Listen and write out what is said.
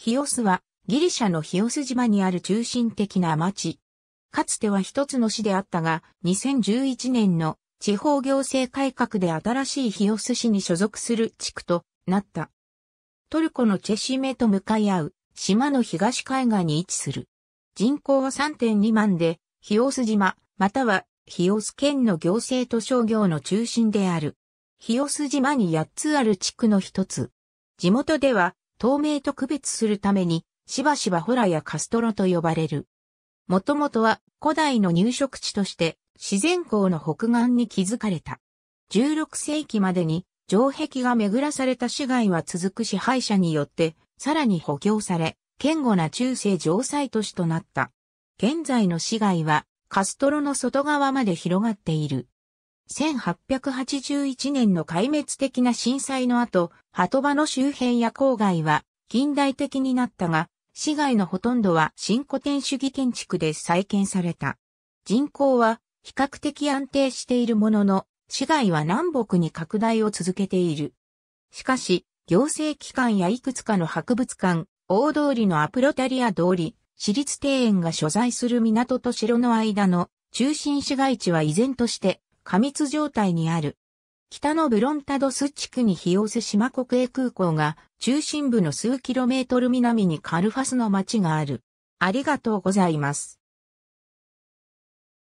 ヒオスはギリシャのヒオス島にある中心的な町。かつては一つの市であったが、2011年の地方行政改革で新しいヒオス市に所属する地区となった。トルコのチェシメと向かい合う島の東海岸に位置する。人口は3.2万で、ヒオス島、またはヒオス県の行政と商業の中心である。ヒオス島に8つある地区の一つ。地元では透明と区別するために、しばしばホラやカストロと呼ばれる。もともとは古代の入植地として自然港の北岸に築かれた。16世紀までに城壁が巡らされた市街は続く支配者によってさらに補強され、堅固な中世城塞都市となった。現在の市街はカストロの外側まで広がっている。1881年の壊滅的な震災の後、鳩場の周辺や郊外は近代的になったが、市街のほとんどは新古典主義建築で再建された。人口は比較的安定しているものの、市街は南北に拡大を続けている。しかし、行政機関やいくつかの博物館、大通りのアプロタリア通り、私立庭園が所在する港と城の間の中心市街地は依然として過密状態にある。北のブロンタドス地区に費用ス島国営空港が中心部の数キロメートル南にカルファスの町がある。ありがとうございます。